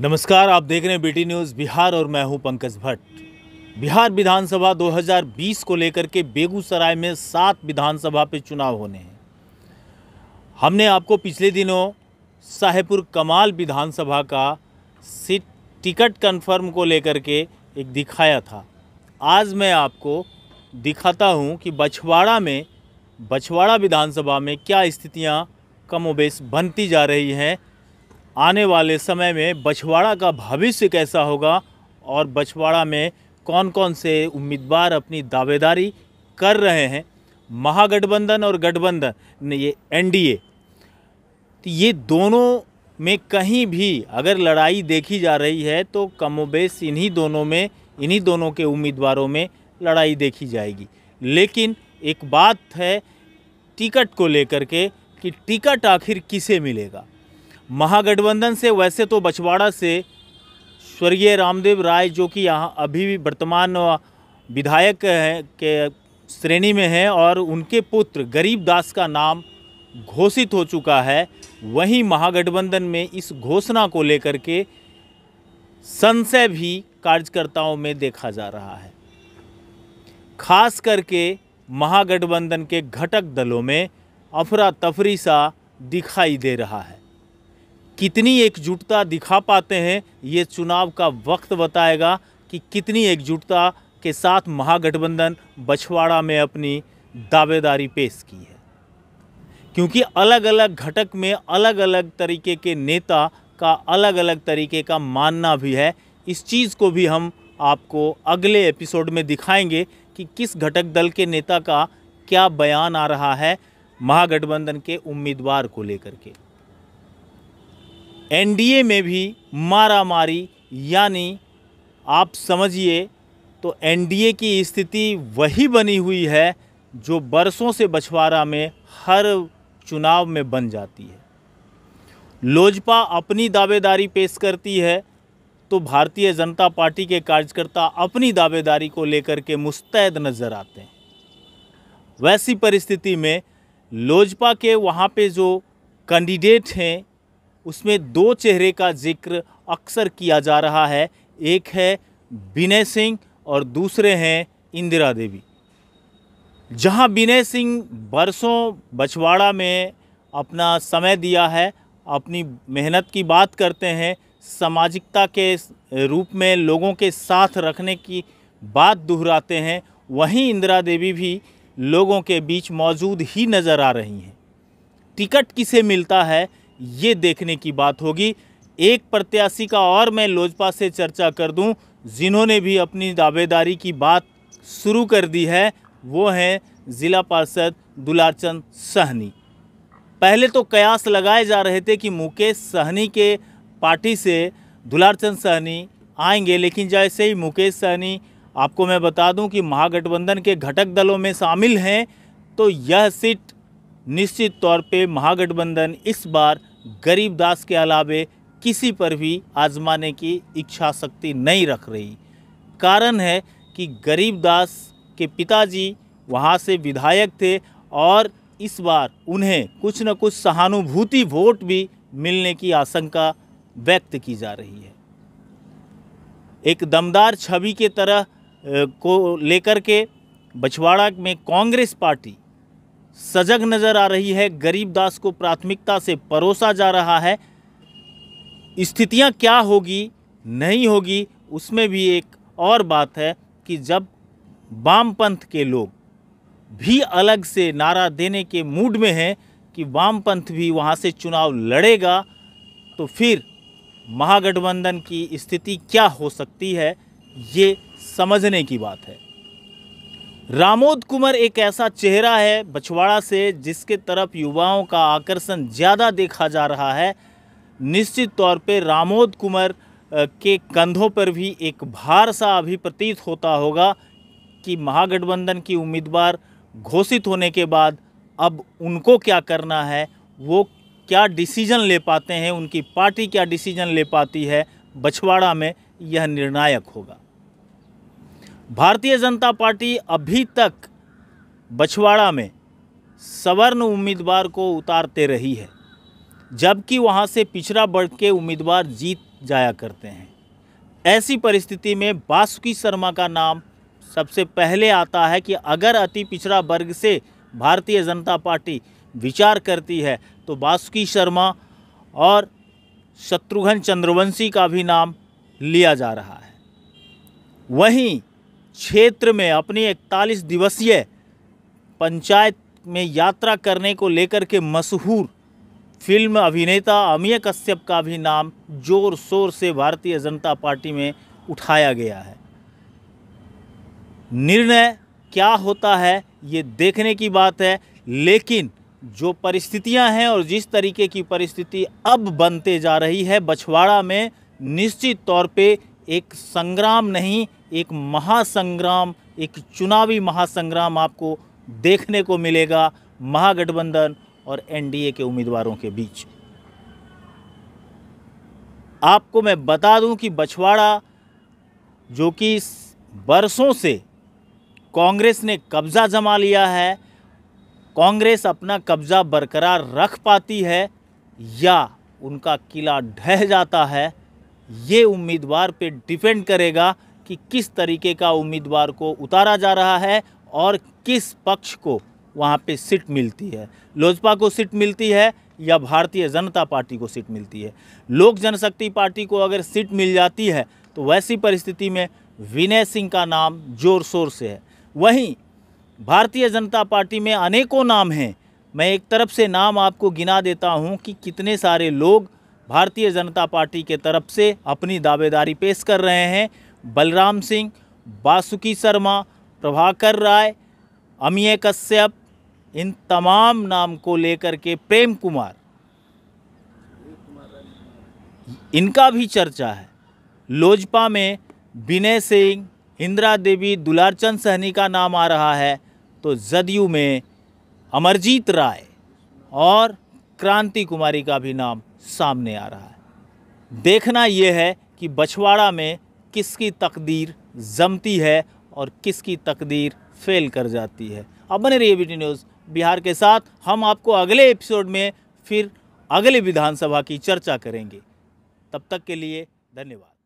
नमस्कार आप देख रहे हैं बीटी न्यूज़ बिहार और मैं हूं पंकज भट्ट बिहार विधानसभा 2020 को लेकर के बेगूसराय में सात विधानसभा पे चुनाव होने हैं हमने आपको पिछले दिनों साहेपुर कमाल विधानसभा का सीट टिकट कन्फर्म को लेकर के एक दिखाया था आज मैं आपको दिखाता हूं कि बछवाड़ा में बछवाड़ा विधानसभा में क्या स्थितियाँ कमोबेश बनती जा रही हैं आने वाले समय में बछवाड़ा का भविष्य कैसा होगा और बछवाड़ा में कौन कौन से उम्मीदवार अपनी दावेदारी कर रहे हैं महागठबंधन और गठबंधन ने ये एनडीए तो ये दोनों में कहीं भी अगर लड़ाई देखी जा रही है तो कमोबेश इन्हीं दोनों में इन्हीं दोनों के उम्मीदवारों में लड़ाई देखी जाएगी लेकिन एक बात है टिकट को लेकर के कि टिकट आखिर किसे मिलेगा महागठबंधन से वैसे तो बछवाड़ा से स्वर्गीय रामदेव राय जो कि यहाँ अभी भी वर्तमान विधायक हैं के श्रेणी में हैं और उनके पुत्र गरीब दास का नाम घोषित हो चुका है वहीं महागठबंधन में इस घोषणा को लेकर के संशय भी कार्यकर्ताओं में देखा जा रहा है खास करके महागठबंधन के घटक दलों में अफरा तफरी सा दिखाई दे रहा है कितनी एकजुटता दिखा पाते हैं ये चुनाव का वक्त बताएगा कि कितनी एकजुटता के साथ महागठबंधन बछवाड़ा में अपनी दावेदारी पेश की है क्योंकि अलग अलग घटक में अलग अलग तरीके के नेता का अलग अलग तरीके का मानना भी है इस चीज़ को भी हम आपको अगले एपिसोड में दिखाएंगे कि किस घटक दल के नेता का क्या बयान आ रहा है महागठबंधन के उम्मीदवार को लेकर के एनडीए में भी मारा मारी यानी आप समझिए तो एनडीए की स्थिति वही बनी हुई है जो बरसों से बछवाड़ा में हर चुनाव में बन जाती है लोजपा अपनी दावेदारी पेश करती है तो भारतीय जनता पार्टी के कार्यकर्ता अपनी दावेदारी को लेकर के मुस्तैद नज़र आते हैं वैसी परिस्थिति में लोजपा के वहाँ पे जो कैंडिडेट हैं उसमें दो चेहरे का जिक्र अक्सर किया जा रहा है एक है विनय सिंह और दूसरे हैं इंदिरा देवी जहां विनय सिंह बरसों बछवाड़ा में अपना समय दिया है अपनी मेहनत की बात करते हैं सामाजिकता के रूप में लोगों के साथ रखने की बात दोहराते हैं वहीं इंदिरा देवी भी लोगों के बीच मौजूद ही नज़र आ रही हैं टिकट किसे मिलता है ये देखने की बात होगी एक प्रत्याशी का और मैं लोजपा से चर्चा कर दूं जिन्होंने भी अपनी दावेदारी की बात शुरू कर दी है वो हैं ज़िला पार्षद दुलारचंद सहनी पहले तो कयास लगाए जा रहे थे कि मुकेश सहनी के पार्टी से दुलारचंद सहनी आएंगे लेकिन जैसे ही मुकेश सहनी आपको मैं बता दूं कि महागठबंधन के घटक दलों में शामिल हैं तो यह सीट निश्चित तौर पे महागठबंधन इस बार गरीब दास के अलावे किसी पर भी आजमाने की इच्छा शक्ति नहीं रख रही कारण है कि गरीब दास के पिताजी वहाँ से विधायक थे और इस बार उन्हें कुछ न कुछ सहानुभूति वोट भी मिलने की आशंका व्यक्त की जा रही है एक दमदार छवि के तरह को लेकर के बछवाड़ा में कांग्रेस पार्टी सजग नज़र आ रही है गरीब दास को प्राथमिकता से परोसा जा रहा है स्थितियां क्या होगी नहीं होगी उसमें भी एक और बात है कि जब वामपंथ के लोग भी अलग से नारा देने के मूड में हैं कि वामपंथ भी वहां से चुनाव लड़ेगा तो फिर महागठबंधन की स्थिति क्या हो सकती है ये समझने की बात है रामोद कुमार एक ऐसा चेहरा है बछवाड़ा से जिसके तरफ युवाओं का आकर्षण ज़्यादा देखा जा रहा है निश्चित तौर पे रामोद कुमार के कंधों पर भी एक भार सा अभी प्रतीत होता होगा कि महागठबंधन की उम्मीदवार घोषित होने के बाद अब उनको क्या करना है वो क्या डिसीजन ले पाते हैं उनकी पार्टी क्या डिसीजन ले पाती है बछवाड़ा में यह निर्णायक होगा भारतीय जनता पार्टी अभी तक बछवाड़ा में सवर्ण उम्मीदवार को उतारते रही है जबकि वहाँ से पिछड़ा बढ़ के उम्मीदवार जीत जाया करते हैं ऐसी परिस्थिति में बासुकी शर्मा का नाम सबसे पहले आता है कि अगर अति पिछड़ा वर्ग से भारतीय जनता पार्टी विचार करती है तो बासुकी शर्मा और शत्रुघ्न चंद्रवंशी का भी नाम लिया जा रहा है वहीं क्षेत्र में अपनी इकतालीस दिवसीय पंचायत में यात्रा करने को लेकर के मशहूर फिल्म अभिनेता अमीय कश्यप का भी नाम जोर शोर से भारतीय जनता पार्टी में उठाया गया है निर्णय क्या होता है ये देखने की बात है लेकिन जो परिस्थितियां हैं और जिस तरीके की परिस्थिति अब बनते जा रही है बछवाड़ा में निश्चित तौर पे एक संग्राम नहीं एक महासंग्राम एक चुनावी महासंग्राम आपको देखने को मिलेगा महागठबंधन और एनडीए के उम्मीदवारों के बीच आपको मैं बता दूं कि बछवाड़ा जो कि बरसों से कांग्रेस ने कब्ज़ा जमा लिया है कांग्रेस अपना कब्ज़ा बरकरार रख पाती है या उनका किला ढह जाता है ये उम्मीदवार पे डिपेंड करेगा कि किस तरीके का उम्मीदवार को उतारा जा रहा है और किस पक्ष को वहाँ पे सीट मिलती है लोजपा को सीट मिलती है या भारतीय जनता पार्टी को सीट मिलती है लोक जनशक्ति पार्टी को अगर सीट मिल जाती है तो वैसी परिस्थिति में विनय सिंह का नाम जोर शोर से है वहीं भारतीय जनता पार्टी में अनेकों नाम हैं मैं एक तरफ से नाम आपको गिना देता हूं कि कितने सारे लोग भारतीय जनता पार्टी के तरफ से अपनी दावेदारी पेश कर रहे हैं बलराम सिंह बासुकी शर्मा प्रभाकर राय अमीय कश्यप इन तमाम नाम को लेकर के प्रेम कुमार इनका भी चर्चा है लोजपा में विनय सिंह इंदिरा देवी दुलारचंद सहनी का नाम आ रहा है तो जदयू में अमरजीत राय और क्रांति कुमारी का भी नाम सामने आ रहा है देखना ये है कि बछवाड़ा में किसकी तकदीर जमती है और किसकी तकदीर फेल कर जाती है अब बने रहिए बी न्यूज़ बिहार के साथ हम आपको अगले एपिसोड में फिर अगले विधानसभा की चर्चा करेंगे तब तक के लिए धन्यवाद